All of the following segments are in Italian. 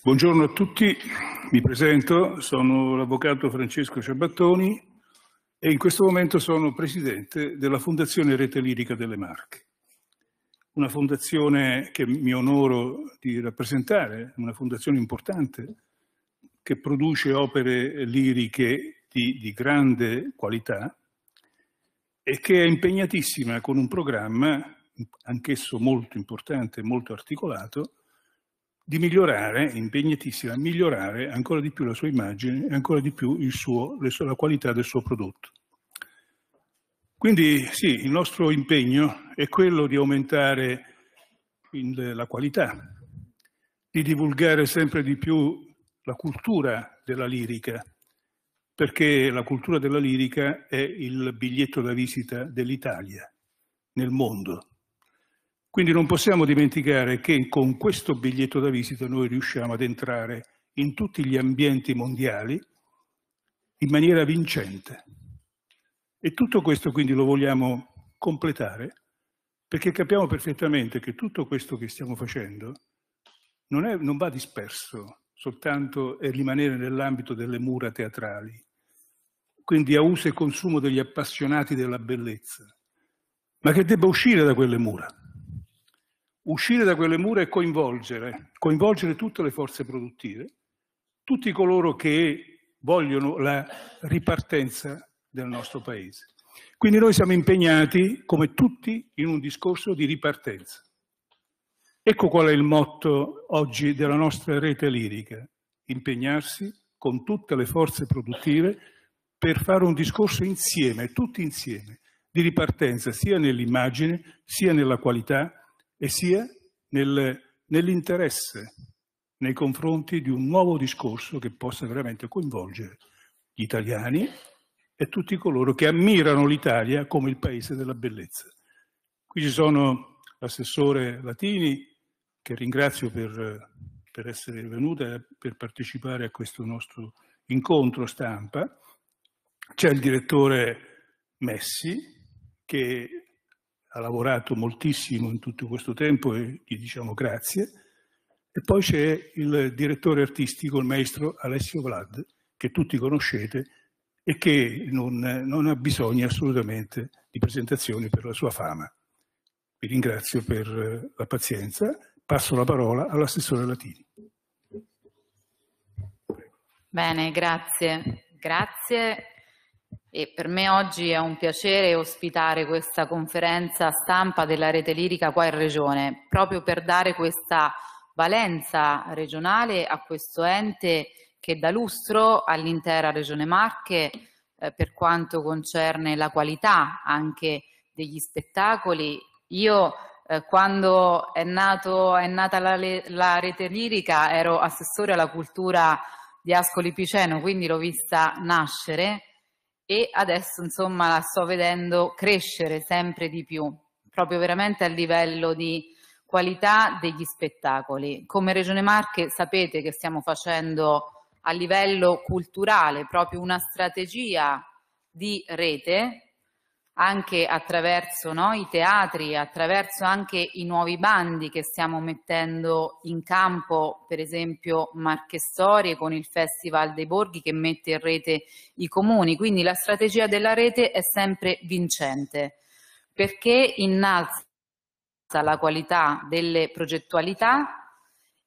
Buongiorno a tutti, mi presento, sono l'avvocato Francesco Ciabattoni e in questo momento sono presidente della Fondazione Rete Lirica delle Marche, una fondazione che mi onoro di rappresentare, una fondazione importante che produce opere liriche di, di grande qualità e che è impegnatissima con un programma anch'esso molto importante, e molto articolato, di migliorare, impegnatissima a migliorare ancora di più la sua immagine e ancora di più suo, la qualità del suo prodotto. Quindi sì, il nostro impegno è quello di aumentare la qualità, di divulgare sempre di più la cultura della lirica, perché la cultura della lirica è il biglietto da visita dell'Italia nel mondo. Quindi non possiamo dimenticare che con questo biglietto da visita noi riusciamo ad entrare in tutti gli ambienti mondiali in maniera vincente. E tutto questo quindi lo vogliamo completare perché capiamo perfettamente che tutto questo che stiamo facendo non, è, non va disperso soltanto e rimanere nell'ambito delle mura teatrali, quindi a uso e consumo degli appassionati della bellezza, ma che debba uscire da quelle mura uscire da quelle mura e coinvolgere, coinvolgere tutte le forze produttive, tutti coloro che vogliono la ripartenza del nostro Paese. Quindi noi siamo impegnati, come tutti, in un discorso di ripartenza. Ecco qual è il motto oggi della nostra rete lirica, impegnarsi con tutte le forze produttive per fare un discorso insieme, tutti insieme, di ripartenza sia nell'immagine, sia nella qualità, e sia nel, nell'interesse nei confronti di un nuovo discorso che possa veramente coinvolgere gli italiani e tutti coloro che ammirano l'Italia come il paese della bellezza. Qui ci sono l'assessore Latini, che ringrazio per, per essere venuta e per partecipare a questo nostro incontro stampa. C'è il direttore Messi, che ha lavorato moltissimo in tutto questo tempo e gli diciamo grazie. E poi c'è il direttore artistico, il maestro Alessio Vlad, che tutti conoscete e che non, non ha bisogno assolutamente di presentazioni per la sua fama. Vi ringrazio per la pazienza. Passo la parola all'assessore Latini. Bene, grazie. Grazie e per me oggi è un piacere ospitare questa conferenza stampa della rete lirica qua in Regione, proprio per dare questa valenza regionale a questo ente che dà lustro all'intera Regione Marche eh, per quanto concerne la qualità anche degli spettacoli. Io eh, quando è, nato, è nata la, la rete lirica ero assessore alla cultura di Ascoli Piceno, quindi l'ho vista nascere e adesso insomma la sto vedendo crescere sempre di più, proprio veramente a livello di qualità degli spettacoli. Come Regione Marche sapete che stiamo facendo a livello culturale proprio una strategia di rete anche attraverso no, i teatri, attraverso anche i nuovi bandi che stiamo mettendo in campo, per esempio Marche Storie con il Festival dei Borghi che mette in rete i comuni. Quindi la strategia della rete è sempre vincente perché innalza la qualità delle progettualità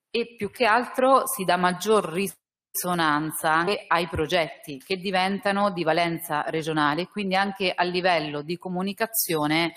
e più che altro si dà maggior rispetto risonanza anche ai progetti che diventano di valenza regionale, quindi anche a livello di comunicazione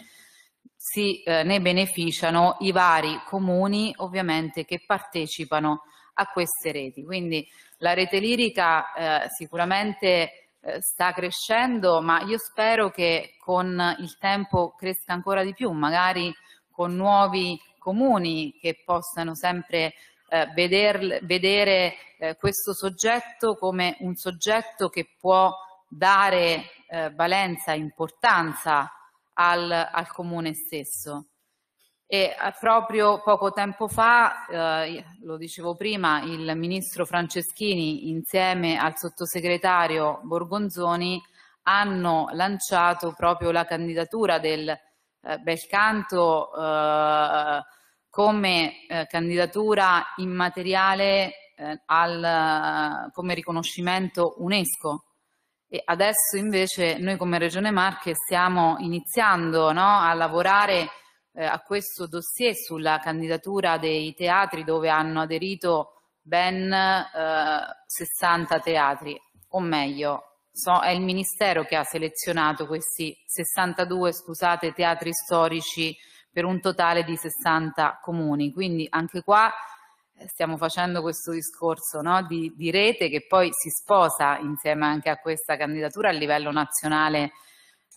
si, eh, ne beneficiano i vari comuni ovviamente che partecipano a queste reti. Quindi la rete lirica eh, sicuramente eh, sta crescendo, ma io spero che con il tempo cresca ancora di più, magari con nuovi comuni che possano sempre eh, veder, vedere eh, questo soggetto come un soggetto che può dare eh, valenza, importanza al, al comune stesso. E eh, proprio poco tempo fa, eh, lo dicevo prima, il ministro Franceschini insieme al sottosegretario Borgonzoni hanno lanciato proprio la candidatura del eh, bel canto eh, come eh, candidatura immateriale eh, al, eh, come riconoscimento UNESCO. E adesso invece noi come Regione Marche stiamo iniziando no, a lavorare eh, a questo dossier sulla candidatura dei teatri dove hanno aderito ben 60 eh, teatri, o meglio, so, è il Ministero che ha selezionato questi 62 scusate, teatri storici per un totale di 60 comuni. Quindi anche qua eh, stiamo facendo questo discorso no, di, di, rete che poi si sposa insieme anche a questa candidatura a livello nazionale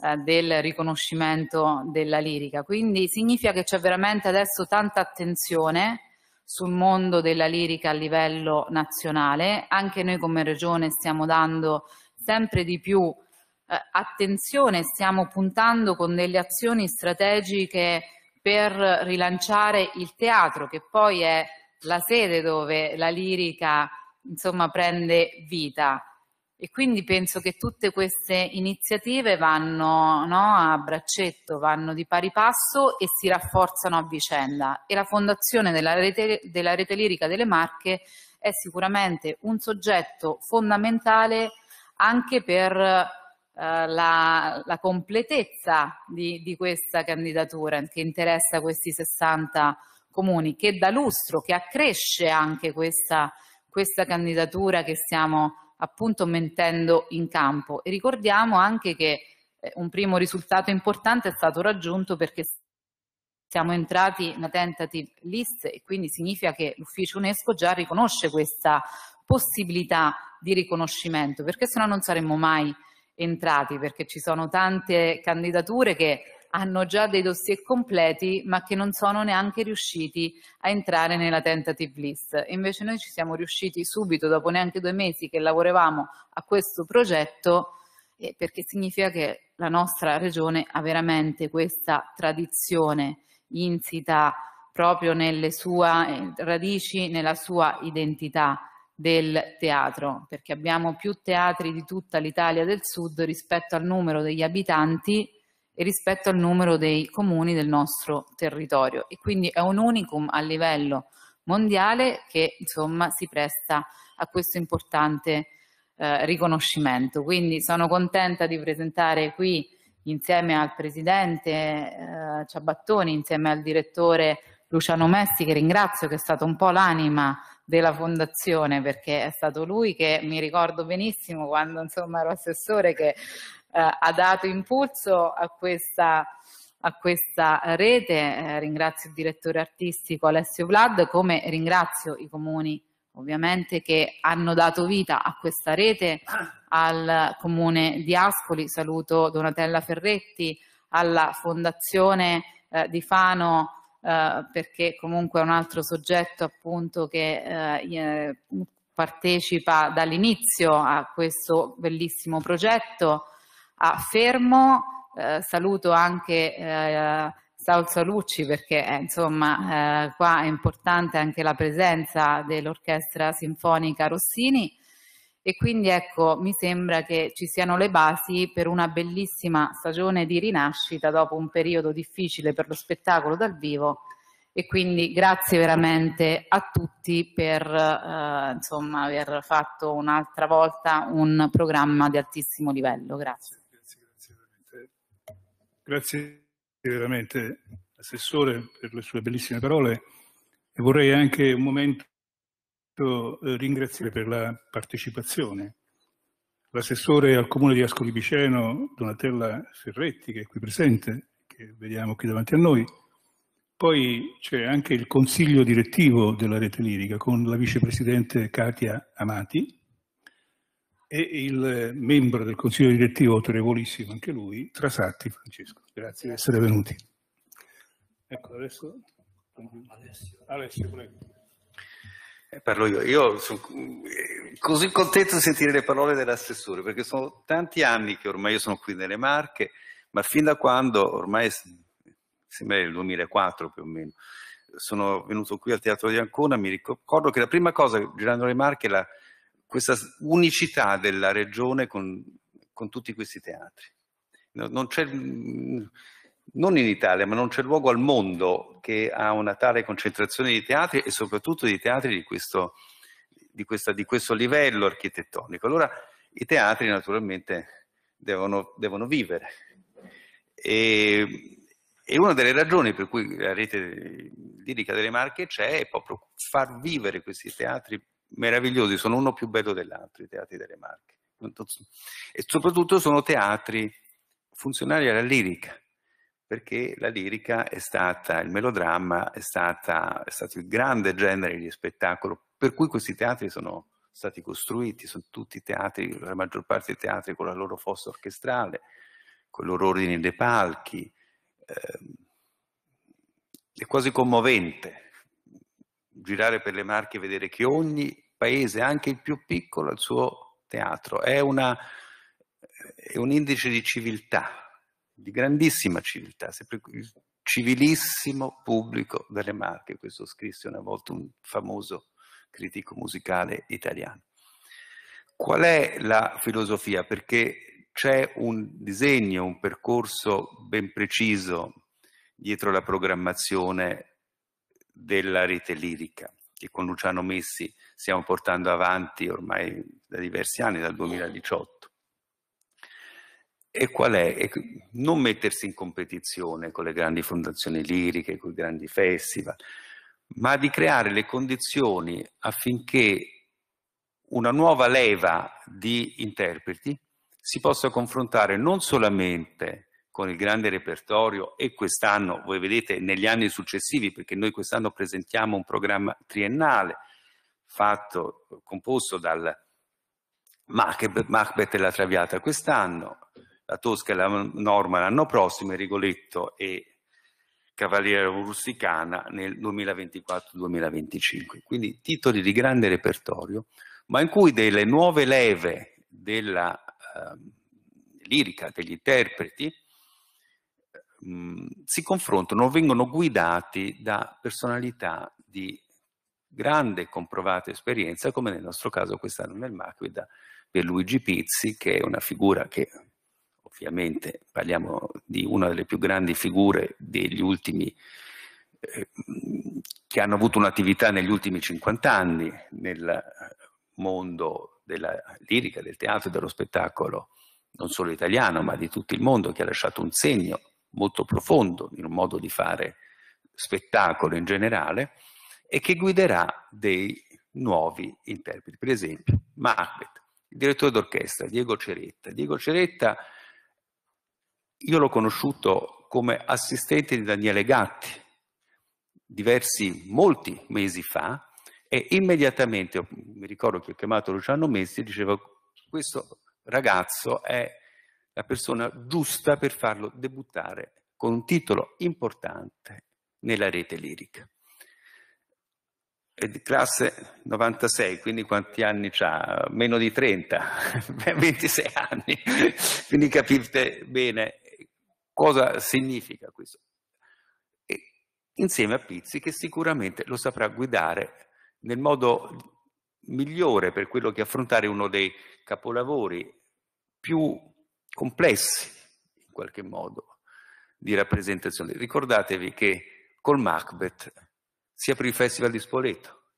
eh, del riconoscimento della lirica. Quindi significa che c'è veramente adesso tanta attenzione sul mondo della lirica a livello nazionale. Anche noi come regione stiamo dando sempre di più eh, attenzione, stiamo puntando con delle azioni strategiche per rilanciare il teatro, che poi è la sede dove la lirica insomma, prende vita. E quindi penso che tutte queste iniziative vanno no, a braccetto, vanno di pari passo e si rafforzano a vicenda. E la fondazione della rete, della rete lirica delle Marche è sicuramente un soggetto fondamentale anche per eh, la, la, completezza di, di, questa candidatura che interessa questi 60 comuni, che dà lustro, che accresce anche questa, questa candidatura che stiamo appunto mettendo in campo. E ricordiamo anche che eh, un primo risultato importante è stato raggiunto perché siamo entrati in tentative list e quindi significa che l'ufficio UNESCO già riconosce questa possibilità di riconoscimento, perché se no non saremmo mai entrati, perché ci sono tante candidature che hanno già dei dossier completi ma che non sono neanche riusciti a entrare nella tentative list. Invece noi ci siamo riusciti subito, dopo neanche due mesi che lavoravamo a questo progetto, eh, perché significa che la nostra regione ha veramente questa tradizione insita proprio nelle sue eh, radici, nella sua identità del teatro, perché abbiamo più teatri di tutta l'Italia del Sud rispetto al numero degli abitanti e rispetto al numero dei comuni del nostro territorio e quindi è un unicum a livello mondiale che insomma si presta a questo importante eh, riconoscimento. Quindi sono contenta di presentare qui insieme al presidente eh, Ciabattoni, insieme al direttore Luciano Messi, che ringrazio, che è stato un po' l'anima della fondazione, perché è stato lui che mi ricordo benissimo quando insomma ero assessore che eh, ha dato impulso a questa a questa rete. Eh, ringrazio il direttore artistico Alessio Vlad, come ringrazio i comuni ovviamente che hanno dato vita a questa rete, al comune di Ascoli, saluto Donatella Ferretti, alla fondazione eh, di Fano eh, perché comunque è un altro soggetto appunto che eh, eh partecipa dall'inizio a questo bellissimo progetto. A ah, Fermo eh, saluto anche eh, Saul Salucci perché eh, insomma eh, qua è importante anche la presenza dell'Orchestra Sinfonica Rossini e quindi ecco, mi sembra che ci siano le basi per una bellissima stagione di rinascita dopo un periodo difficile per lo spettacolo dal vivo. E quindi grazie veramente a tutti per eh, insomma, aver fatto un'altra volta un programma di altissimo livello. Grazie. Grazie, grazie, veramente. Assessore, per le sue bellissime parole. E vorrei anche un momento Devo eh, ringraziare per la partecipazione l'assessore al comune di Ascoli Piceno, Donatella Ferretti, che è qui presente, che vediamo qui davanti a noi. Poi c'è anche il consiglio direttivo della rete lirica con la vicepresidente Katia Amati e il membro del consiglio direttivo, autorevolissimo anche lui, Trasatti Francesco. Grazie di essere venuti. Ecco, adesso... Alessio, Alessio prego parlo io. Io sono eh, così contento di sentire le parole dell'assessore, perché sono tanti anni che ormai io sono qui nelle Marche, ma fin da quando, ormai sembra il 2004 più o meno, sono venuto qui al Teatro di Ancona, mi ricordo che la prima cosa, girando le Marche, era questa unicità della regione con, con tutti questi teatri. non c'è mm, non in Italia, ma non c'è certo luogo al mondo che ha una tale concentrazione di teatri e soprattutto di teatri di questo, di questa, di questo livello architettonico. Allora i teatri naturalmente devono, devono vivere. E, e, una delle ragioni per cui la rete lirica delle Marche c'è è proprio far vivere questi teatri meravigliosi, sono uno più bello dell'altro, i teatri delle Marche. E soprattutto sono teatri funzionali alla lirica perché la lirica è stata, il melodramma è, stata, è stato il grande genere di spettacolo per cui questi teatri sono stati costruiti, sono tutti teatri, la maggior parte dei teatri con la loro fossa orchestrale, con i loro ordini dei palchi, ehm, è quasi commovente girare per le Marche e vedere che ogni paese, anche il più piccolo, ha il suo teatro, è, una, è un indice di civiltà di grandissima civiltà, sempre il civilissimo pubblico delle Marche, questo scrisse una volta un famoso critico musicale italiano. Qual è la filosofia? Perché c'è un disegno, un percorso ben preciso dietro la programmazione della rete lirica che con Luciano Messi stiamo portando avanti ormai da diversi anni, dal 2018. E qual è? E non mettersi in competizione con le grandi fondazioni liriche, con i grandi festival, ma di creare le condizioni affinché una nuova leva di interpreti si possa confrontare non solamente con il grande repertorio e quest'anno, voi vedete, negli anni successivi, perché noi quest'anno presentiamo un programma triennale fatto, composto dal Macbeth e la Traviata quest'anno, la Tosca e la Norma l'anno prossimo, e Rigoletto e Cavaliere Rusticana nel 2024-2025. Quindi titoli di grande repertorio, ma in cui delle nuove leve della eh, lirica, degli interpreti, mh, si confrontano, vengono guidati da personalità di grande e comprovata esperienza, come nel nostro caso quest'anno nel Macri, per Luigi Pizzi, che è una figura che ovviamente parliamo di una delle più grandi figure degli ultimi eh, che hanno avuto un'attività negli ultimi 50 anni nel mondo della lirica, del teatro e dello spettacolo, non solo italiano, ma di tutto il mondo, che ha lasciato un segno molto profondo in un modo di fare spettacolo in generale e che guiderà dei nuovi interpreti. Per esempio, Macbeth, il direttore d'orchestra Diego Ceretta. Diego Ceretta io l'ho conosciuto come assistente di Daniele Gatti diversi, molti mesi fa e immediatamente, mi ricordo che ho chiamato Luciano Messi e diceva questo ragazzo è la persona giusta per farlo debuttare con un titolo importante nella rete lirica. È di classe 96, quindi quanti anni ha? Meno di 30, 26 anni, quindi capite bene Cosa significa questo? E insieme a Pizzi che sicuramente lo saprà guidare nel modo migliore per quello che affrontare uno dei capolavori più complessi, in qualche modo, di rappresentazione. Ricordatevi che col Macbeth si aprì il Festival di Spoleto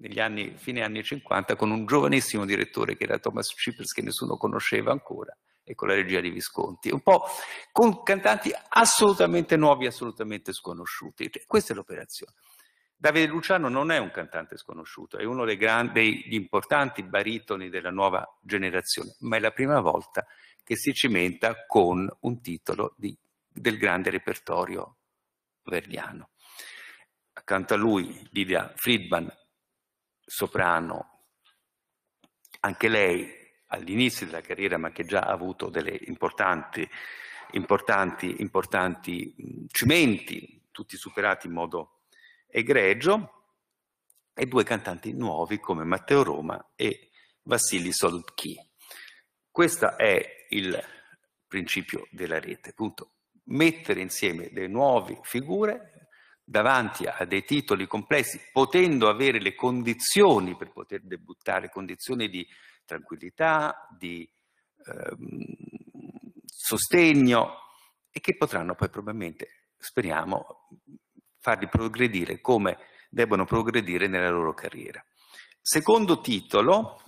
negli anni, fine anni 50 con un giovanissimo direttore che era Thomas Cypers che nessuno conosceva ancora e con la regia di Visconti, un po' con cantanti assolutamente nuovi, assolutamente sconosciuti. Cioè, questa è l'operazione. Davide Luciano non è un cantante sconosciuto, è uno dei, grandi, degli importanti baritoni della nuova generazione, ma è la prima volta che si cimenta con un titolo di, del grande repertorio verdiano. Accanto a lui Lidia Friedman, soprano, anche lei all'inizio della carriera ma che già ha avuto delle importanti, importanti, importanti cimenti, tutti superati in modo egregio, e due cantanti nuovi come Matteo Roma e Vassili Soltky. Questo è il principio della rete, appunto mettere insieme delle nuove figure davanti a dei titoli complessi, potendo avere le condizioni per poter debuttare, condizioni di tranquillità, di ehm, sostegno e che potranno poi probabilmente, speriamo, farli progredire come debbono progredire nella loro carriera. Secondo titolo,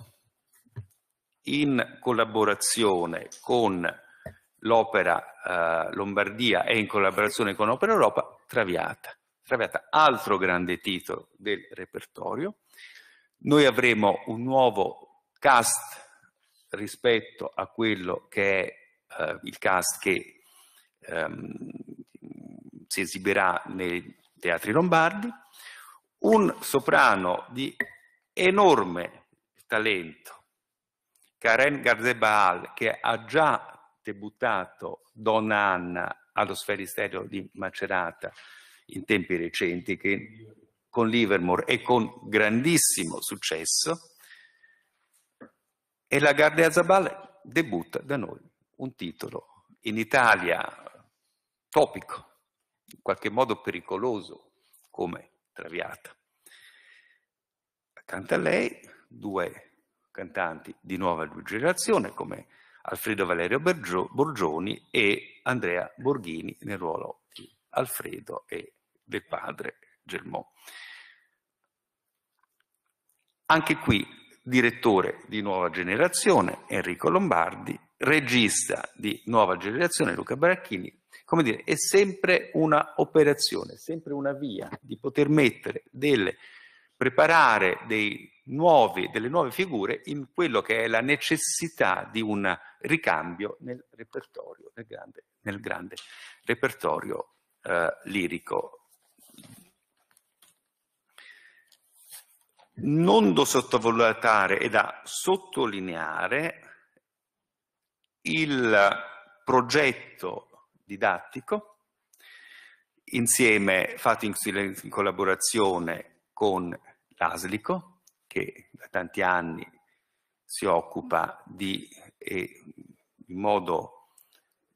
in collaborazione con l'Opera eh, Lombardia e in collaborazione con Opera Europa, Traviata. Traviata, altro grande titolo del repertorio. Noi avremo un nuovo cast rispetto a quello che è eh, il cast che ehm, si esibirà nei teatri lombardi, un soprano di enorme talento, Karen Gardebaal, che ha già debuttato Donna Anna allo Sferisterio di Macerata in tempi recenti che con Livermore e con grandissimo successo e la Gardia Zabal debutta da noi un titolo in Italia topico, in qualche modo pericoloso come Traviata. Accanto a lei due cantanti di nuova generazione come Alfredo Valerio Borgioni e Andrea Borghini nel ruolo di Alfredo e del padre Gelmò. Anche qui direttore di Nuova Generazione Enrico Lombardi, regista di Nuova Generazione Luca Baracchini, come dire, è sempre una operazione, sempre una via di poter mettere delle, preparare nuovi, delle nuove figure in quello che è la necessità di un ricambio nel repertorio, nel grande, nel grande repertorio eh, lirico non da sottovalutare e da sottolineare il progetto didattico insieme fatto in, in collaborazione con l'Aslico che da tanti anni si occupa di, eh, in modo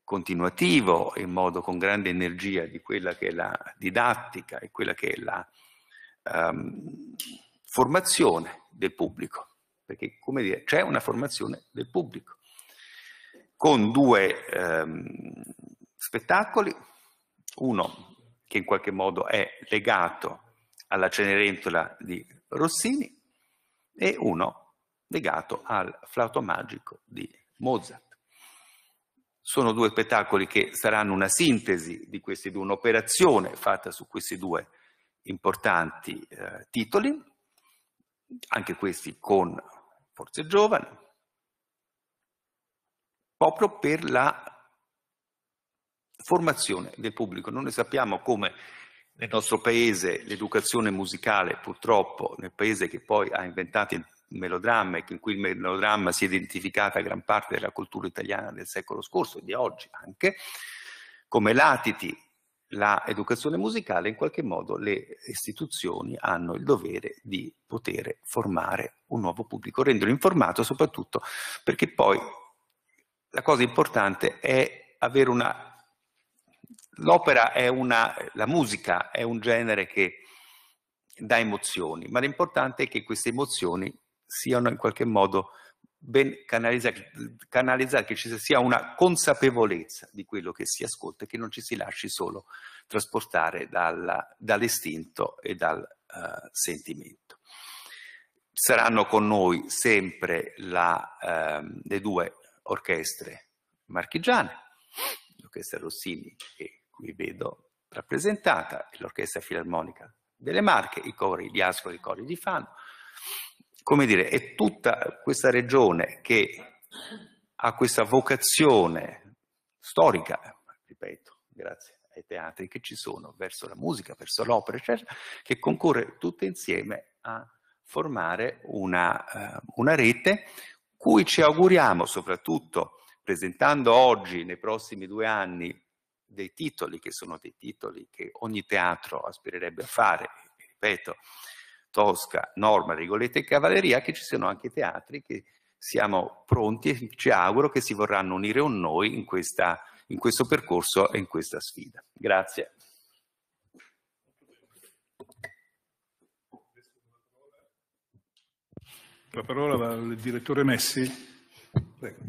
continuativo, in modo con grande energia di quella che è la didattica e quella che è la um, formazione del pubblico, perché come dire, c'è una formazione del pubblico, con due ehm, spettacoli, uno che in qualche modo è legato alla Cenerentola di Rossini e uno legato al flauto magico di Mozart. Sono due spettacoli che saranno una sintesi di questi due, un'operazione fatta su questi due importanti eh, titoli anche questi con forze giovani, proprio per la formazione del pubblico. Noi sappiamo come nel nostro paese l'educazione musicale, purtroppo, nel paese che poi ha inventato il melodramma e in cui il melodramma si è identificata a gran parte della cultura italiana del secolo scorso e di oggi anche, come latiti l'educazione musicale in qualche modo le istituzioni hanno il dovere di poter formare un nuovo pubblico, renderlo informato soprattutto perché poi la cosa importante è avere una... L'opera è una... la musica è un genere che dà emozioni, ma l'importante è che queste emozioni siano in qualche modo ben canalizzare, canalizzati, che ci sia una consapevolezza di quello che si ascolta e che non ci si lasci solo trasportare dalla, dall'istinto e dal uh, sentimento. Saranno con noi sempre la, uh, le due orchestre marchigiane, l'orchestra Rossini che qui vedo rappresentata, l'orchestra filarmonica delle Marche, i cori di Ascoli e i cori di Fano, come dire, è tutta questa regione che ha questa vocazione storica, ripeto, grazie ai teatri che ci sono, verso la musica, verso l'opera, eccetera, che concorre tutte insieme a formare una, uh, una rete cui ci auguriamo, soprattutto presentando oggi, nei prossimi due anni, dei titoli che sono dei titoli che ogni teatro aspirerebbe a fare, ripeto, tosca norma Rigoletto e Cavalleria, che ci siano anche teatri che siamo pronti e ci auguro che si vorranno unire con noi in, questa, in questo percorso e in questa sfida. Grazie. La parola va al direttore Messi. Prego.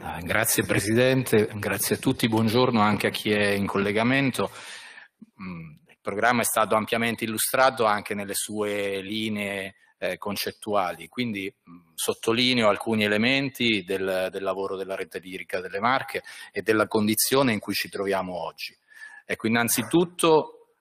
Ah, grazie Presidente, grazie a tutti, buongiorno anche a chi è in collegamento. Mm, programma è stato ampiamente illustrato anche nelle sue linee eh, concettuali, quindi mh, mm, sottolineo alcuni elementi del, del lavoro della rete lirica delle Marche e della condizione in cui ci troviamo oggi. Ecco, innanzitutto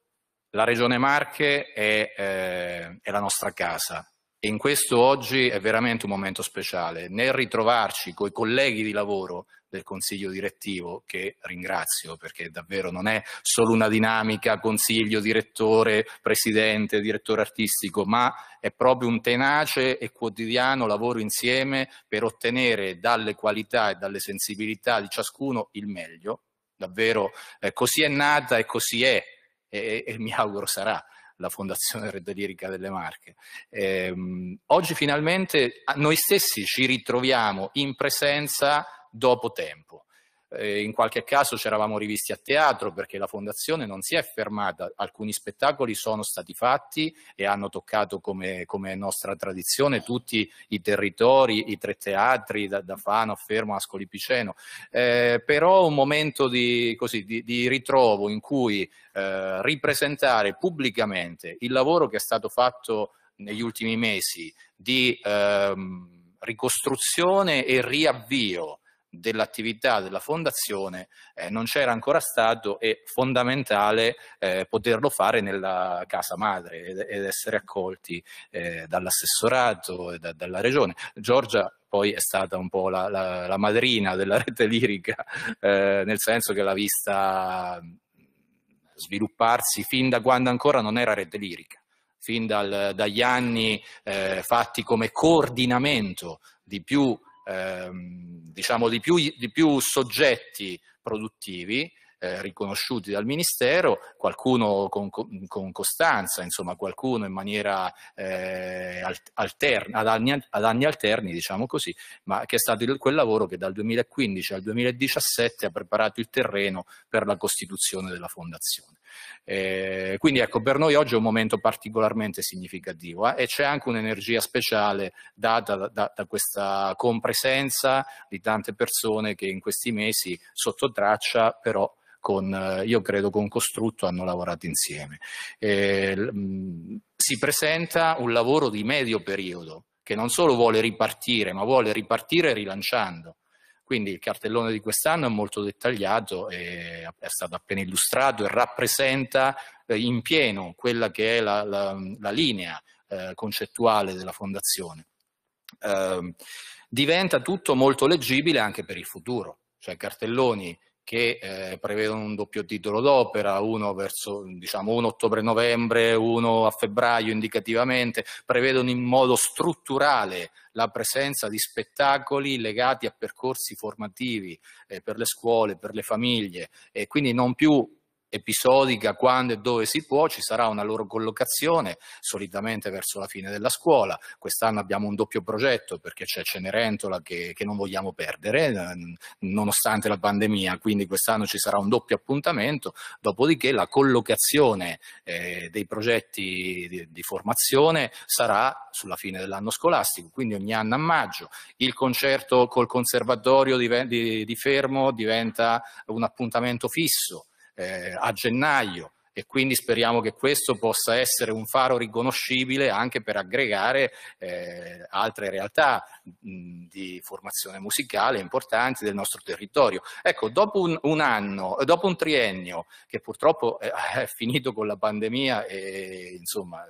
la regione Marche è, eh, è, la nostra casa e in questo oggi è veramente un momento speciale. Nel ritrovarci con i colleghi di lavoro del consiglio direttivo, che ringrazio perché davvero non è solo una dinamica consiglio, direttore, presidente, direttore artistico, ma è proprio un tenace e quotidiano lavoro insieme per ottenere dalle qualità e dalle sensibilità di ciascuno il meglio. Davvero eh, così è nata e così è e, e mi auguro sarà la Fondazione Rede Lirica delle Marche. Eh, oggi finalmente noi stessi ci ritroviamo in presenza dopo tempo. Eh, in qualche caso ci eravamo rivisti a teatro perché la fondazione non si è fermata, alcuni spettacoli sono stati fatti e hanno toccato come, come nostra tradizione tutti i territori, i tre teatri da, da Fano Fermo, Ascoli Piceno, eh, però un momento di, così, di, di ritrovo in cui eh, ripresentare pubblicamente il lavoro che è stato fatto negli ultimi mesi di ehm, ricostruzione e riavvio dell'attività della fondazione eh, non c'era ancora stato e fondamentale eh, poterlo fare nella casa madre ed, ed essere accolti eh, dall'assessorato e da, dalla regione. Giorgia poi è stata un po' la, la, la madrina della rete lirica, eh, nel senso che l'ha vista svilupparsi fin da quando ancora non era rete lirica fin dal, dagli anni eh, fatti come coordinamento di più ehm, diciamo di più, di più, soggetti produttivi eh, riconosciuti dal Ministero, qualcuno con, con, costanza, insomma qualcuno in maniera eh, alterna, ad, anni, ad anni alterni, diciamo così, ma che è stato il, quel lavoro che dal 2015 al 2017 ha preparato il terreno per la costituzione della fondazione. Eh, quindi ecco, per noi oggi è un momento particolarmente significativo eh, e c'è anche un'energia speciale data da, da, da, questa compresenza di tante persone che in questi mesi sotto traccia però con, eh, io credo con costrutto hanno lavorato insieme. Eh, si presenta un lavoro di medio periodo che non solo vuole ripartire, ma vuole ripartire rilanciando quindi il cartellone di quest'anno è molto dettagliato, e è stato appena illustrato e rappresenta eh, in pieno quella che è la, la, la linea eh, concettuale della fondazione. Ehm, diventa tutto molto leggibile anche per il futuro, cioè cartelloni che eh, prevedono un doppio titolo d'opera, uno verso diciamo, uno ottobre-novembre, uno a febbraio indicativamente, prevedono in modo strutturale la presenza di spettacoli legati a percorsi formativi eh, per le scuole, per le famiglie e quindi non più episodica quando e dove si può, ci sarà una loro collocazione solitamente verso la fine della scuola. Quest'anno abbiamo un doppio progetto perché c'è Cenerentola che, che non vogliamo perdere, eh, nonostante la pandemia, quindi quest'anno ci sarà un doppio appuntamento, dopodiché la collocazione eh, dei progetti di, di formazione sarà sulla fine dell'anno scolastico, quindi ogni anno a maggio. Il concerto col conservatorio di, di, di Fermo diventa un appuntamento fisso eh, a gennaio e quindi speriamo che questo possa essere un faro riconoscibile anche per aggregare eh, altre realtà mh, di formazione musicale importanti del nostro territorio. Ecco, dopo un, un anno, eh, dopo un triennio che purtroppo è, eh, è finito con la pandemia e insomma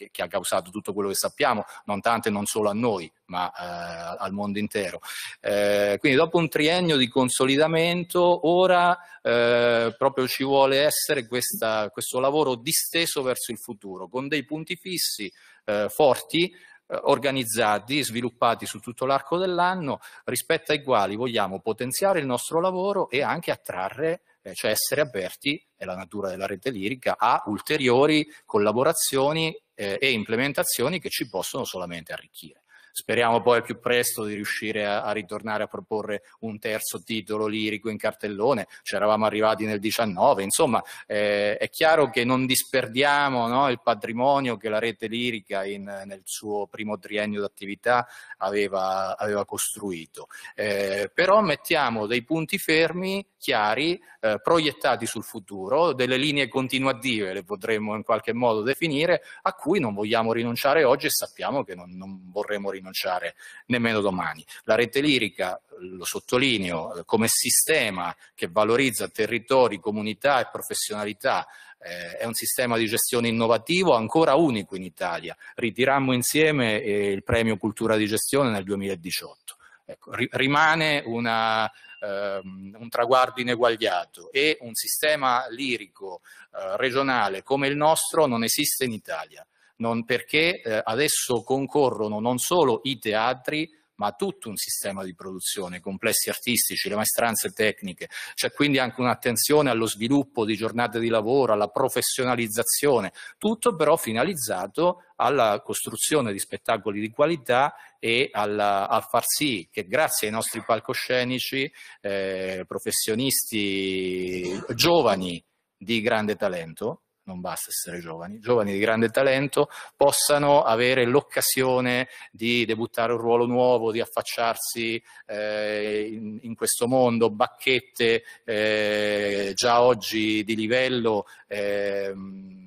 che, che, ha causato tutto quello che sappiamo, non tanto e non solo a noi, ma eh, al mondo intero. Eh, quindi dopo un triennio di consolidamento, ora eh, proprio ci vuole essere questa, questo lavoro disteso verso il futuro, con dei punti fissi eh, forti, eh, organizzati, sviluppati su tutto l'arco dell'anno, rispetto ai quali vogliamo potenziare il nostro lavoro e anche attrarre, eh, cioè essere aperti, è la natura della rete lirica, a ulteriori collaborazioni eh, e implementazioni che ci possono solamente arricchire. Speriamo poi più presto di riuscire a, a, ritornare a proporre un terzo titolo lirico in cartellone, ci eravamo arrivati nel 19, insomma eh, è chiaro che non disperdiamo no, il patrimonio che la rete lirica in, nel suo primo triennio d'attività aveva, aveva costruito, eh, però mettiamo dei punti fermi chiari, eh, proiettati sul futuro, delle linee continuative, le potremmo in qualche modo definire, a cui non vogliamo rinunciare oggi e sappiamo che non, non vorremmo rinunciare nemmeno domani. La rete lirica, lo sottolineo, come sistema che valorizza territori, comunità e professionalità eh, è un sistema di gestione innovativo ancora unico in Italia. Ritirammo insieme eh, il premio Cultura di Gestione nel 2018. Ecco, rimane una ehm, un traguardo ineguagliato e un sistema lirico eh, regionale come il nostro non esiste in Italia, non perché eh, adesso concorrono non solo i teatri, ma tutto un sistema di produzione, complessi artistici, le maestranze tecniche. C'è quindi anche un'attenzione allo sviluppo di giornate di lavoro, alla professionalizzazione, tutto però finalizzato alla costruzione di spettacoli di qualità e alla, a far sì che grazie ai nostri palcoscenici eh, professionisti giovani di grande talento non basta essere giovani, giovani di grande talento possano avere l'occasione di debuttare un ruolo nuovo, di affacciarsi eh, in, in, questo mondo, bacchette eh, già oggi di livello. Ehm,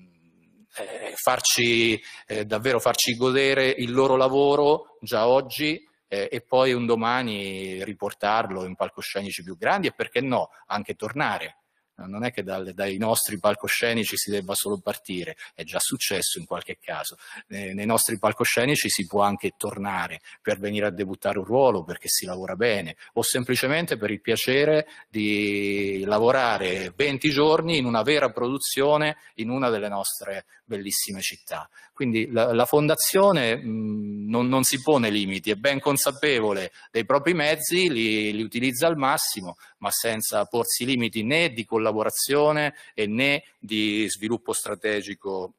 eh, farci eh, davvero farci godere il loro lavoro già oggi eh, e poi un domani riportarlo in palcoscenici più grandi e perché no anche tornare non è che dal, dai nostri palcoscenici si debba solo partire, è già successo in qualche caso. Eh, nei nostri palcoscenici si può anche tornare per venire a debuttare un ruolo perché si lavora bene o semplicemente per il piacere di lavorare 20 giorni in una vera produzione in una delle nostre bellissime città. Quindi la, la fondazione mh, non, non, si pone limiti, è ben consapevole dei propri mezzi, li, li, utilizza al massimo, ma senza porsi limiti né di collaborazione né di sviluppo strategico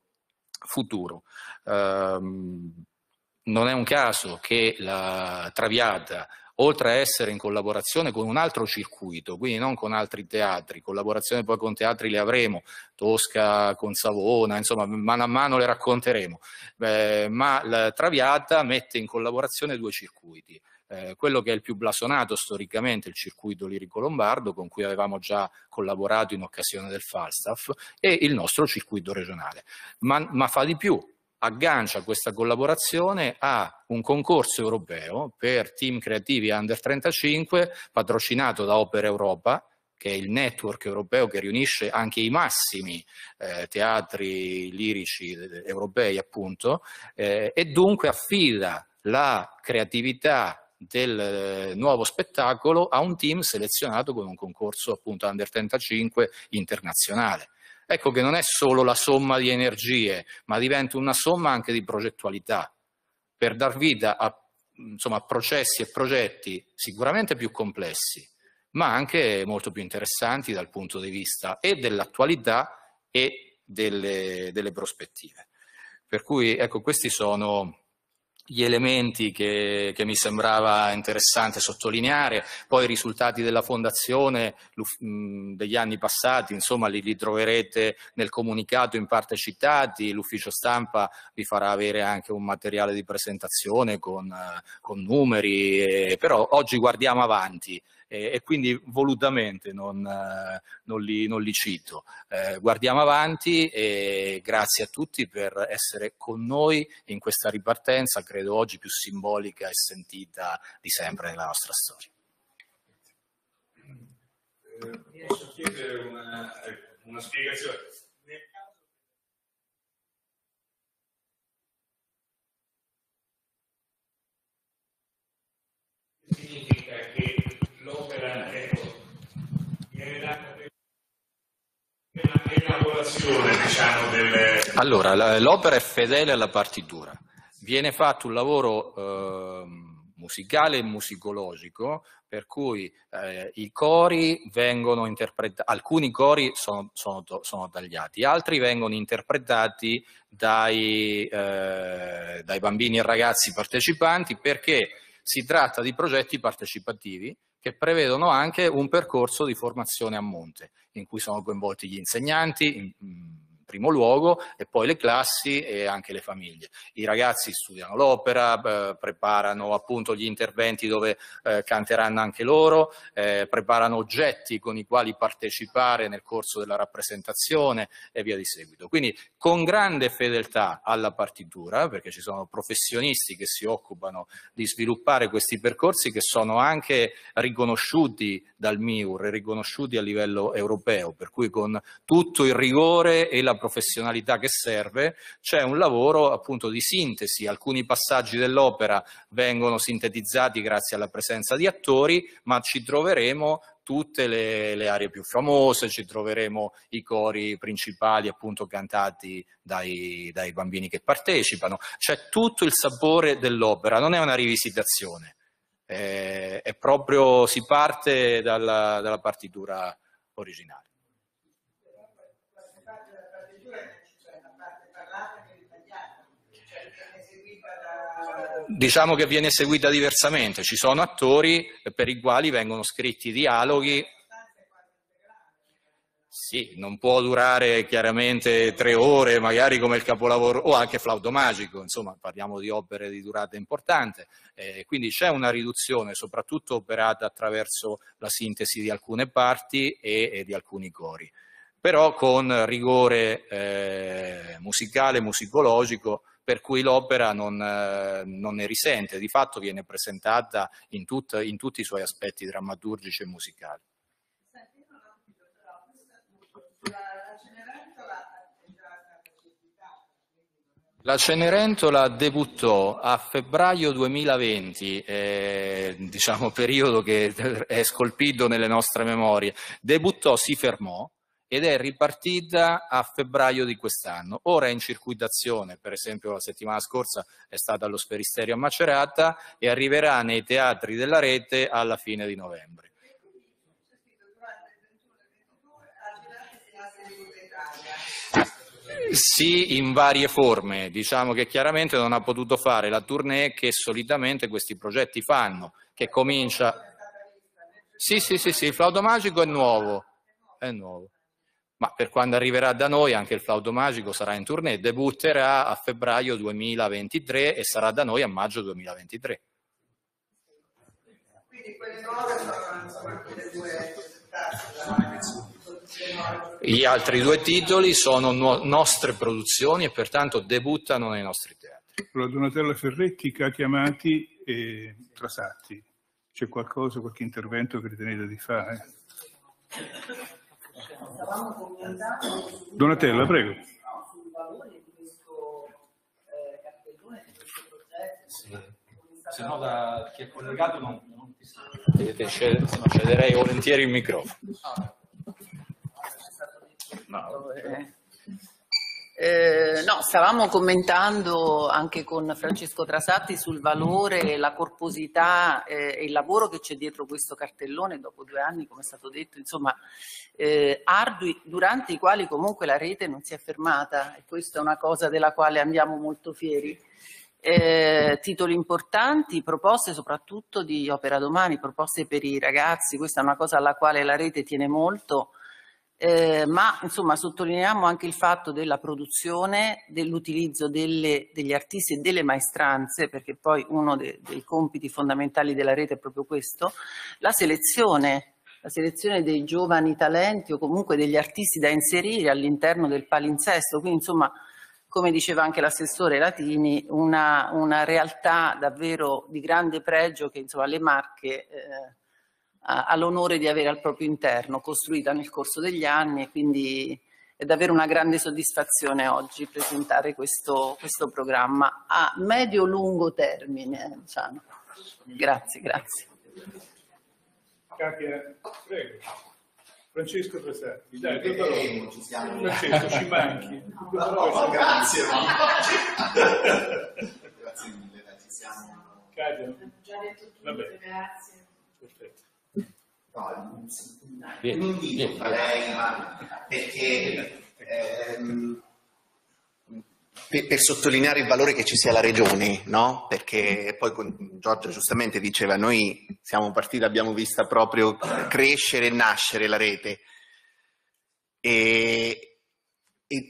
futuro. Ehm, non è un caso che la Traviata oltre a essere in collaborazione con un altro circuito, quindi non con altri teatri, collaborazione poi con teatri le avremo, Tosca con Savona, insomma mano a mano le racconteremo, eh, ma la Traviata mette in collaborazione due circuiti. Eh, quello che è il più blasonato storicamente, il circuito lirico lombardo, con cui avevamo già collaborato in occasione del Falstaff, e il nostro circuito regionale. Ma, ma fa di più, aggancia questa collaborazione a un concorso europeo per team creativi under 35 patrocinato da Opera Europa che è il network europeo che riunisce anche i massimi eh, teatri lirici eh, europei appunto eh, e dunque affida la creatività del eh, nuovo spettacolo a un team selezionato con un concorso appunto under 35 internazionale. Ecco che non è solo la somma di energie, ma diventa una somma anche di progettualità, per dar vita a insomma, processi e progetti sicuramente più complessi, ma anche molto più interessanti dal punto di vista e dell'attualità e delle, delle prospettive. Per cui ecco, questi sono gli elementi che, che, mi sembrava interessante sottolineare, poi i risultati della fondazione degli anni passati, insomma li ritroverete nel comunicato in parte citati, l'ufficio stampa vi farà avere anche un materiale di presentazione con, eh, con numeri, eh, però oggi guardiamo avanti, e, e quindi volutamente non, non, li, non li, cito. Eh, guardiamo avanti e grazie a tutti per essere con noi in questa ripartenza, credo oggi più simbolica e sentita di sempre nella nostra storia. posso chiedere una, una spiegazione? significa che l'opera ecco, viene data elaborazione diciamo, delle... Allora, l'opera è fedele alla partitura. Viene fatto un lavoro eh, musicale e musicologico, per cui eh, i cori vengono interpretati, alcuni cori sono, sono, sono, tagliati, altri vengono interpretati dai, eh, dai bambini e ragazzi partecipanti perché si tratta di progetti partecipativi, che prevedono anche un percorso di formazione a monte, in cui sono coinvolti gli insegnanti, mm, primo luogo e poi le classi e anche le famiglie. I ragazzi studiano l'opera, eh, preparano appunto gli interventi dove eh, canteranno anche loro, eh, preparano oggetti con i quali partecipare nel corso della rappresentazione e via di seguito. Quindi con grande fedeltà alla partitura, perché ci sono professionisti che si occupano di sviluppare questi percorsi che sono anche riconosciuti dal MIUR e riconosciuti a livello europeo, per cui con tutto il rigore e la professionalità che serve, c'è un lavoro appunto di sintesi, alcuni passaggi dell'opera vengono sintetizzati grazie alla presenza di attori, ma ci troveremo tutte le, le, aree più famose, ci troveremo i cori principali appunto cantati dai, dai bambini che partecipano, c'è tutto il sapore dell'opera, non è una rivisitazione, è, eh, è proprio, si parte dalla, dalla partitura originale. diciamo che viene seguita diversamente, ci sono attori per i quali vengono scritti dialoghi sì, non può durare chiaramente tre ore, magari come il capolavoro, o anche Flauto Magico, insomma parliamo di opere di durata importante, eh, quindi c'è una riduzione soprattutto operata attraverso la sintesi di alcune parti e, e di alcuni cori, però con rigore eh, musicale, musicologico, per cui l'opera non, eh, non ne risente, di fatto viene presentata in, tut, in tutti i suoi aspetti drammaturgici e musicali. La Cenerentola debuttò a febbraio 2020, eh, diciamo periodo che è scolpito nelle nostre memorie, debuttò, si fermò, ed è ripartita a febbraio di quest'anno. Ora è in circuitazione, per esempio la settimana scorsa è stata allo Sferisterio a Macerata e arriverà nei teatri della rete alla fine di novembre. Sì, in varie forme. Diciamo che chiaramente non ha potuto fare la tournée che solitamente questi progetti fanno, che comincia... Sì, sì, sì, sì, il flauto magico è nuovo. È nuovo ma per quando arriverà da noi anche il flauto magico sarà in tournée, debutterà a febbraio 2023 e sarà da noi a maggio 2023. Quindi quelle nuove sono le due gli altri due titoli sono no nostre produzioni e pertanto debuttano nei nostri teatri. La Donatella Ferretti, Cati Amati e Trasatti. C'è qualcosa, qualche intervento che ritenete di fare? Stavamo commentando su... Donatella, eh, prego. No, sul valore di questo cartellone, di questo progetto. Sì. Se no, da chi è collegato non, non ti sente. Ced- se no, cederei volentieri il microfono. Ah. No. Eh. Eh, no, stavamo commentando anche con Francesco Trasatti sul valore, la corposità eh, e il lavoro che c'è dietro questo cartellone dopo due anni, come è stato detto, insomma, eh, ardui durante i quali comunque la rete non si è fermata e questa è una cosa della quale andiamo molto fieri. Eh, titoli importanti, proposte soprattutto di Opera Domani, proposte per i ragazzi, questa è una cosa alla quale la rete tiene molto, eh, ma insomma sottolineiamo anche il fatto della produzione, dell'utilizzo degli artisti e delle maestranze, perché poi uno de, dei compiti fondamentali della rete è proprio questo, la selezione, la selezione dei giovani talenti o comunque degli artisti da inserire all'interno del palinsesto, quindi insomma come diceva anche l'assessore Latini, una, una, realtà davvero di grande pregio che insomma, le Marche eh, ha l'onore di avere al proprio interno, costruita nel corso degli anni e quindi è davvero una grande soddisfazione oggi presentare questo, questo programma a medio-lungo termine. Diciamo. Grazie, grazie. prego. Francesco Presenti, dai, eh, ci siamo. Francesco, ci manchi. grazie. grazie mille, ci siamo. Katia. Già detto tutto, grazie. Perfetto no, un invito lei, ma perché ehm, per, per, sottolineare il valore che ci sia la regione, no? Perché poi con, Giorgio giustamente diceva, noi siamo partiti, abbiamo vista proprio crescere e nascere la rete. E,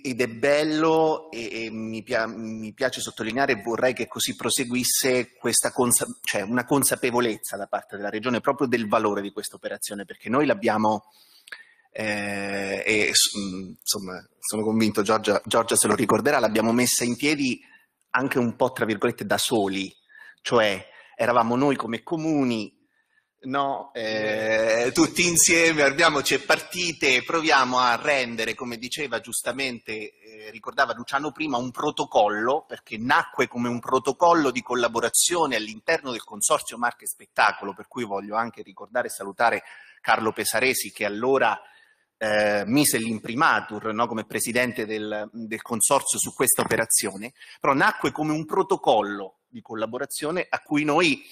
ed è bello e, mi, piace sottolineare e vorrei che così proseguisse questa consa- cioè una consapevolezza da parte della Regione proprio del valore di questa operazione, perché noi l'abbiamo eh, e mm, insomma sono convinto Giorgia, Giorgia se lo ricorderà, l'abbiamo messa in piedi anche un po' tra virgolette da soli, cioè eravamo noi come comuni no? Eh, eh, tutti insieme armiamoci partite, proviamo a rendere, come diceva giustamente, eh, ricordava Luciano prima, un protocollo, perché nacque come un protocollo di collaborazione all'interno del Consorzio Marche Spettacolo, per cui voglio anche ricordare e salutare Carlo Pesaresi che allora eh, mise l'imprimatur no? come presidente del, del consorzio su questa operazione, però nacque come un protocollo di collaborazione a cui noi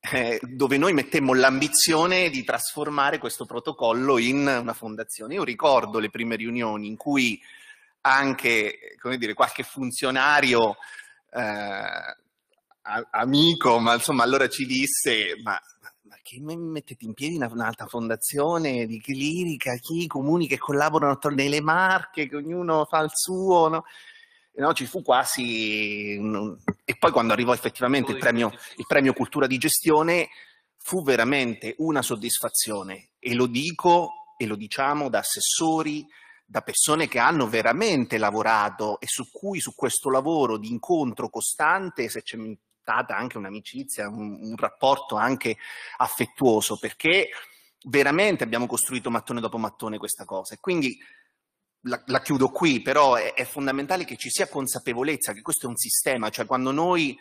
eh, dove noi mettemmo l'ambizione di trasformare questo protocollo in una fondazione. Io ricordo le prime riunioni in cui anche dire, qualche funzionario eh, amico, ma insomma allora ci disse, ma, ma che mettete in piedi un'altra fondazione di clirica, chi, comuni che collaborano nelle marche, che ognuno fa il suo, no? no? ci fu quasi... E poi quando arrivò effettivamente il premio, il premio Cultura di Gestione fu veramente una soddisfazione e lo dico e lo diciamo da assessori, da persone che hanno veramente lavorato e su cui su questo lavoro di incontro costante se c'è stata anche un'amicizia, un, un, rapporto anche affettuoso perché veramente abbiamo costruito mattone dopo mattone questa cosa e quindi la, la, chiudo qui, però è, è, fondamentale che ci sia consapevolezza che questo è un sistema, cioè quando noi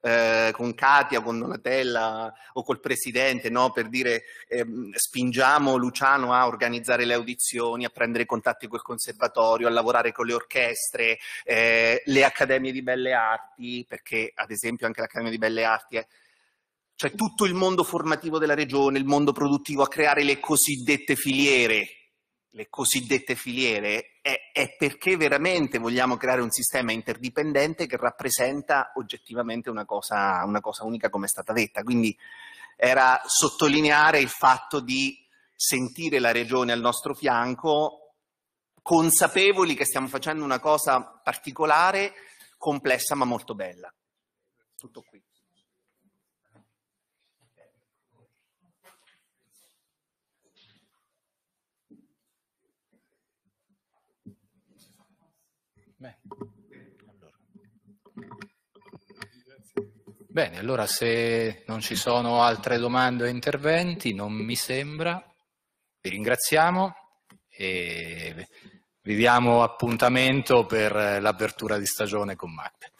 eh, con Katia, con Donatella o col Presidente, no, per dire eh, spingiamo Luciano a organizzare le audizioni, a prendere contatti col conservatorio, a lavorare con le orchestre, eh, le accademie di belle arti, perché ad esempio anche l'Accademia di Belle Arti è cioè tutto il mondo formativo della regione, il mondo produttivo, a creare le cosiddette filiere, le cosiddette filiere è, è, perché veramente vogliamo creare un sistema interdipendente che rappresenta oggettivamente una cosa, una cosa unica come è stata detta. Quindi era sottolineare il fatto di sentire la regione al nostro fianco, consapevoli che stiamo facendo una cosa particolare, complessa ma molto bella. Tutto qui. Beh, allora. Bene, allora se non ci sono altre domande o interventi, non mi sembra, vi ringraziamo e vi diamo appuntamento per eh, l'apertura di stagione con Macbeth.